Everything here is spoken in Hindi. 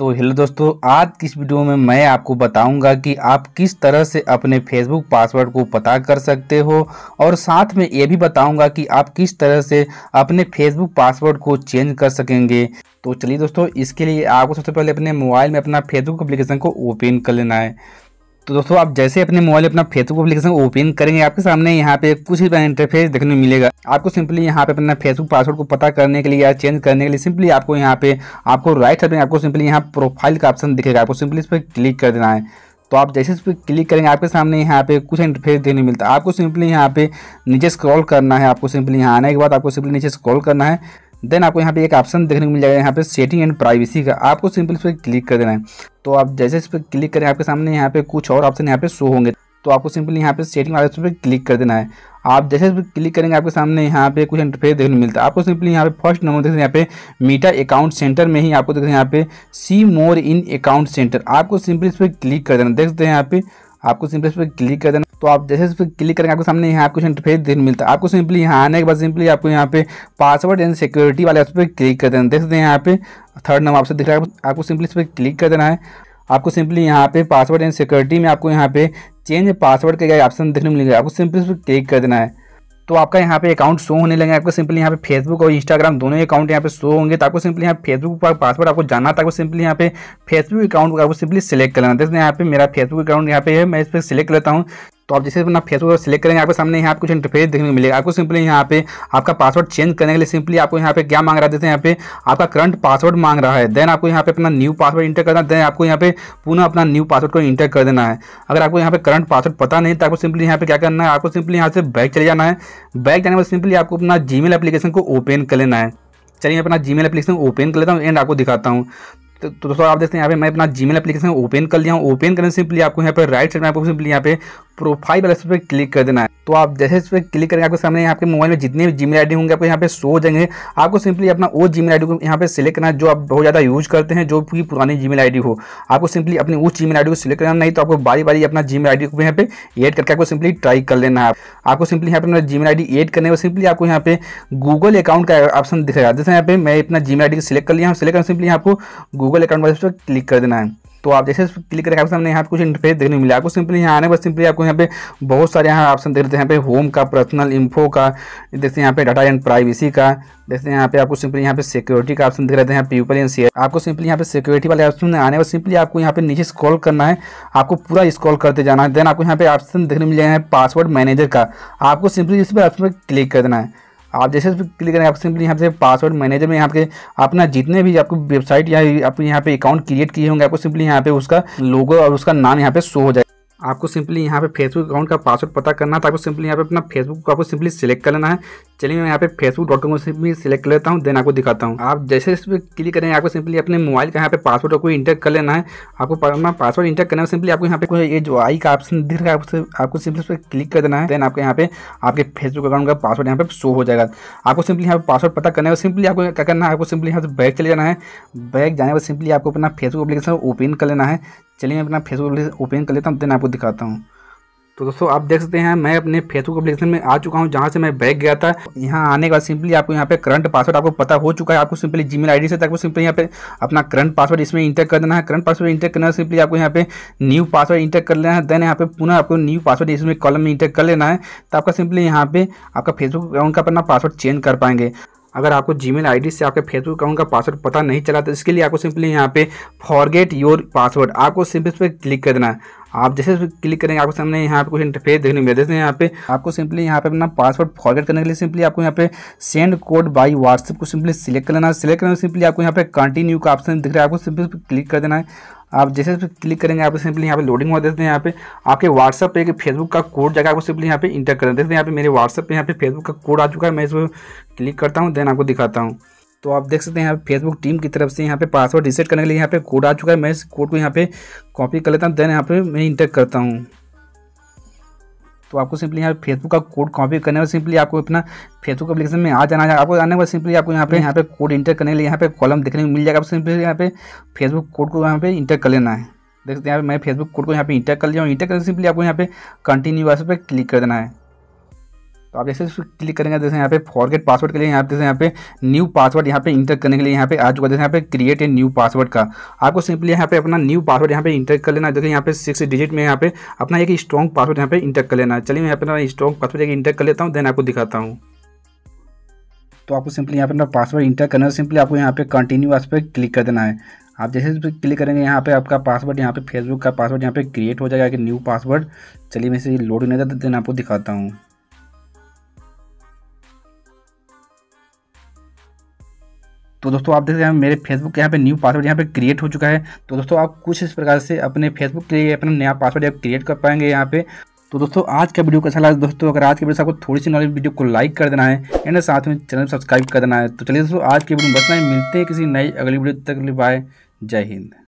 तो हेलो दोस्तों आज किस वीडियो में मैं आपको बताऊंगा कि आप किस तरह से अपने फेसबुक पासवर्ड को पता कर सकते हो और साथ में ये भी बताऊंगा कि आप किस तरह से अपने फेसबुक पासवर्ड को चेंज कर सकेंगे तो चलिए दोस्तों इसके लिए आपको सबसे पहले अपने मोबाइल में अपना फेसबुक एप्लीकेशन को ओपन कर लेना है तो दोस्तों आप जैसे अपने मोबाइल अपना फेसबुक एप्लीकेशन ओपन करेंगे आपके सामने यहाँ पे कुछ भी इंटरफेस देखने को मिलेगा आपको सिंपली यहाँ पे अपना फेसबुक पासवर्ड को पता करने के लिए या चेंज करने के लिए सिंपली आपको यहाँ पे आपको राइट साइड में आपको सिंपली यहाँ प्रोफाइल का ऑप्शन दिखेगा आपको सिंपली इस पर क्लिक कर देना है तो आप जैसे इस पर क्लिक करेंगे आपके सामने यहाँ पे कुछ इंटरफेस देखने मिलता है आपको सिंपली यहाँ पे नीचे स्क्रॉल करना है आपको सिंपली यहाँ आने के बाद आपको सिंपली नीचे स्क्रॉल करना है देन आपको यहाँ पे एक ऑप्शन देखने को मिल जाएगा यहाँ पे सेटिंग एंड प्राइवेसी का आपको सिंपल इस पर क्लिक कर देना है तो आप जैसे इस पर क्लिक करें आपके सामने यहाँ पे कुछ और ऑप्शन यहाँ पे शो होंगे तो आपको सिंपल यहाँ पे सेटिंग वाले पर क्लिक कर देना है आप जैसे इस पर क्लिक करेंगे आपके सामने यहाँ पे कुछ इंटरफेस देखने को मिलता है आपको सिंपली यहाँ पे फर्स्ट नंबर देखते हैं यहाँ पे मीटा अकाउंट सेंटर में ही आपको देखते हैं यहाँ पे see more in account center आपको सिंपली इस पर क्लिक कर देना देख हैं यहाँ पे आपको सिंपली इस पर क्लिक कर देना तो आप जैसे इस पर क्लिक करेंगे आपको सामने यहाँ कुछ इंटरफेस देखने मिलता है आपको सिंपली यहाँ आने के बाद सिंपली आपको यहाँ पे पासवर्ड एंड सिक्योरिटी वाले ऑप्शन पर क्लिक कर देना देख सकते हैं यहाँ पे थर्ड नंबर आपसे दिख रहा है आपको सिंपली इस पर क्लिक कर देना है आपको सिंपली यहाँ पे पासवर्ड एंड सिक्योरिटी में आपको यहाँ पे चेंज पासवर्ड का ऑप्शन देखने मिलेगा आपको सिंपली इस पर क्लिक कर देना है तो आपका यहाँ पे अकाउंट शो होने लगे आपको सिंपली यहाँ पे फेसबुक और इंस्टाग्राम दोनों अकाउंट यहाँ पे शो होंगे तो आपको सिंपली यहाँ फेसबुक पर पासवर्ड आपको जाना था तो आपको सिंपली यहाँ पे फेसबुक अकाउंट को आपको सिंपली सिलेक्ट कर लेना जैसे यहाँ पे मेरा फेसबुक अकाउंट यहाँ पे है मैं इस पर सिलेक्ट लेता हूँ तो आप जैसे अपना फेसबुक सेलेक्ट करेंगे आपके सामने यहाँ पे कुछ इंटरफेस देखने को मिलेगा आपको सिंपली यहाँ पे आपका पासवर्ड चेंज करने के लिए सिंपली आपको यहाँ पे क्या मांग रहा देते हैं यहाँ पे आपका करंट पासवर्ड मांग रहा है देन आपको यहाँ पे अपना न्यू पासवर्ड इंटर करना देन आपको यहाँ पे पुनः अपना न्यू पासवर्ड को इंटर कर देना है अगर आपको यहाँ पे करंट पासवर्ड पता नहीं तो आपको सिंपली यहाँ पे क्या करना है आपको सिंपली यहाँ से बैक चले जाना है बैक जाने के बाद सिंपली आपको अपना जीमेल एप्लीकेशन को ओपन कर लेना है चलिए अपना जीमेल एप्लीकेशन ओपन कर लेता हूँ एंड आपको दिखाता हूँ तो दोस्तों आप देखते हैं यहाँ पे मैं अपना जीमेल एप्लीकेशन ओपन कर लिया हूँ ओपन करने सिंपली आपको यहाँ पे राइट साइड में आपको सिंपली यहाँ पे प्रोफाइल वाले पर क्लिक कर देना है तो आप जैसे इस पर क्लिक करेंगे आपके सामने यहाँ मोबाइल में जितने भी जीमेल आई होंगे आपको यहाँ पे शो हो जाएंगे आपको सिंपली अपना वो जीमेल आई को यहाँ पे सिलेक्ट करना है जो आप बहुत ज़्यादा यूज करते हैं जो भी पुरानी जीमेल आई हो आपको सिंपली अपनी उस जीमेल आई को सिलेक्ट करना नहीं तो आपको बारी बारी अपना जीमेल आई को यहाँ पे एड करके आपको सिंपली ट्राई कर लेना है आपको सिंपली यहाँ पर अपना जीमेल आई एड करने में सिंपली आपको यहाँ पे गूगल अकाउंट का ऑप्शन दिखाया जैसे यहाँ पे मैं अपना जीमेल आई को सिलेक्ट कर लिया हूँ सिलेक्ट करना सिंपली आपको गूगल अकाउंट पर क्लिक कर देना है तो आप जैसे क्लिक करके आपके सामने यहाँ पे कुछ इंटरफेस देखने मिले मिला आपको सिंपली यहाँ आने पर सिंपली आपको यहाँ पे बहुत सारे यहाँ ऑप्शन देख हैं यहाँ पे होम का पर्सनल इन्फो का जैसे यहाँ पे डाटा एंड प्राइवेसी का जैसे यहाँ पे आपको सिंपली यहाँ पे सिक्योरिटी का ऑप्शन दिख रहे हैं पीपल एंड शेयर आपको सिंपली यहाँ पे सिक्योरिटी वाले ऑप्शन आने पर सिंपली आपको यहाँ पे नीचे स्क्रॉल करना है आपको पूरा स्क्रॉल करते जाना है देन आपको यहाँ पे ऑप्शन देखने मिल जाए पासवर्ड मैनेजर का आपको सिंपली इस पर ऑप्शन पर क्लिक कर देना है आप जैसे क्लिक करेंगे आप सिंपली यहाँ से पासवर्ड मैनेजर में यहाँ पे अपना जितने भी आपको वेबसाइट या आप यहाँ पे अकाउंट क्रिएट किए होंगे आपको सिंपली यहाँ पे उसका लोगो और उसका नाम यहाँ पे शो हो जाएगा आपको सिंपली यहाँ पे फेसबुक अकाउंट का पासवर्ड पता करना था तो आपको सिंपली यहाँ पे अपना फेसबुक को आपको सिंपली सिलेक्ट कर लेना है चलिए मैं यहाँ पे फेसबुक डॉट कॉम से भी सिलेक्ट कर लेता हूँ देन आपको दिखाता हूँ आप जैसे इस पर क्लिक करें आपको सिंपली अपने मोबाइल का यहाँ पे पासवर्ड को इंटर कर लेना है आपको अपना पासवर्ड इंटर करना है सिंपली आपको यहाँ पे ये जो आई का ऑप्शन दिख रहा है आपको सिंपली उस पर क्लिक कर देना है देन आपको यहाँ पे आपके फेसबुक अकाउंट का पासवर्ड यहाँ पे शो हो जाएगा आपको सिंपली यहाँ पे पासवर्ड पता करना है सिंपली आपको क्या करना है आपको सिंपली यहाँ से बैग चले जाना है बैग जाने पर सिंपली आपको अपना फेसबुक अपलीकेशन ओपन कर लेना है चलिए मैं अपना फेसबुक ओपन कर लेता हूँ देन आपको दिखाता हूँ तो दोस्तों आप देख सकते हैं मैं अपने फेसबुक अपलिकेशन में आ चुका हूँ जहाँ से मैं बैग गया था यहाँ आने का सिंपली आपको यहाँ पे करंट पासवर्ड आपको पता हो चुका है आपको सिंपली जी मेल से आपको सिंपली यहाँ पे अपना करंट पासवर्ड इसमें इंटर कर देना है करंट पासवर्ड इंटर करना सिंपली आपको यहाँ पे न्यू पासवर्ड इंटर कर लेना है देन यहाँ पे पुनः आपको न्यू पासवर्ड इसमें कॉलम में इंटर कर लेना है तो आपका सिंपली यहाँ पे आपका फेसबुक अकाउंट का अपना पासवर्ड चेंज कर पाएंगे अगर आपको जी मेल आई से आपके फेसबुक अकाउंट का पासवर्ड पता नहीं चला तो इसके लिए आपको सिंपली यहाँ पे फॉरगेट योर पासवर्ड आपको सिंपल इस पर क्लिक कर देना है आप जैसे क्लिक करेंगे आपको सामने यहाँ पे कुछ इंटरफेस देखने को मिलेगा जैसे यहाँ पे आपको सिंपली यहाँ पे अपना पासवर्ड फॉरवर्ड करने के लिए सिंपली आपको यहाँ पे सेंड कोड बाई व्हाट्सएप को सिंपली सिलेक्ट कर लेना सिलेक्ट करने सिंपली आपको यहाँ पे कंटिन्यू का ऑप्शन दिख रहा है आपको सिंपली क्लिक कर देना है आप जैसे क्लिक करेंगे आप सिंपली यहाँ पे लोडिंग हुआ देते हैं यहाँ पे आपके व्हाट्सअप पे फेसबुक का कोड जाकर आपको सिंपली यहाँ पे इंटर करना देखते हैं यहाँ पे मेरे व्हाट्सअप पे यहाँ पे फेसबुक का कोड आ चुका है मैं पर क्लिक करता हूँ देन आपको दिखाता हूँ तो आप देख सकते हैं यहाँ पे फेसबुक टीम की तरफ से यहाँ पे पासवर्ड रिसेट करने के लिए यहाँ पे कोड आ चुका है मैं इस कोड को यहाँ पे कॉपी कर लेता हूँ देन यहाँ पे मैं इंटर करता हूँ तो आपको सिंपली यहाँ पे फेसबुक का कोड कॉपी करने में सिंपली आपको अपना फेसबुक एप्लीकेशन में आ जाना है आपको आने के बाद सिंपली आपको यहाँ पे यहाँ पे कोड इंटर करने के लिए यहाँ पे कॉलम देखने को मिल जाएगा आपको सिंपली यहाँ पे फेसबुक कोड को यहाँ पे इंटर कर लेना है देख सकते हैं मैं फेसबुक कोड को यहाँ पे इंटर कर लिया हूँ इंटर करने सिंपली आपको यहाँ पे कंटिन्यू वैसे पे क्लिक कर देना है तो आप जैसे क्लिक करेंगे जैसे यहाँ पे फॉरगेट पासवर्ड के लिए यहाँ पे जैसे यहाँ पे न्यू पासवर्ड यहाँ पे इंटर करने के लिए यहाँ पे आ चुका जैसे यहाँ पे क्रिएट ए न्यू पासवर्ड का आपको सिंपली यहाँ पे अपना न्यू पासवर्ड यहाँ पे इंटर कर लेना जैसे यहाँ पे सिक्स डिजिट में यहाँ पे अपना एक स्ट्रॉन्ग पासवर्ड यहाँ पे इंटर कर लेना चलिए पे अपना स्ट्रॉन्ग पासवर्ड एक इंटर कर लेता हूँ देन आपको दिखाता हूँ तो आपको सिंपली यहाँ पे अपना पासवर्ड इंटर करना है सिंपली आपको यहाँ पे कंटिन्यू इस पर क्लिक कर देना है आप जैसे क्लिक करेंगे यहाँ पे आपका पासवर्ड यहाँ पे फेसबुक का पासवर्ड यहाँ पे क्रिएट हो जाएगा कि न्यू पासवर्ड चलिए मैं इसे लोड नहीं देता देन आपको दिखाता हूँ तो दोस्तों आप देख सकते हैं मेरे फेसबुक यहाँ पे न्यू पासवर्ड यहाँ पे क्रिएट हो चुका है तो दोस्तों आप कुछ इस प्रकार से अपने फेसबुक के लिए अपना नया पासवर्ड आप क्रिएट कर पाएंगे यहाँ पे तो दोस्तों आज का वीडियो कैसा लगा दोस्तों अगर आज के वीडियो से आपको थोड़ी सी नॉलेज वीडियो को लाइक कर देना है एंड साथ में चैनल सब्सक्राइब कर देना है तो चलिए दोस्तों आज के वीडियो में बसना है मिलते हैं किसी नई अगली वीडियो तक बाय जय हिंद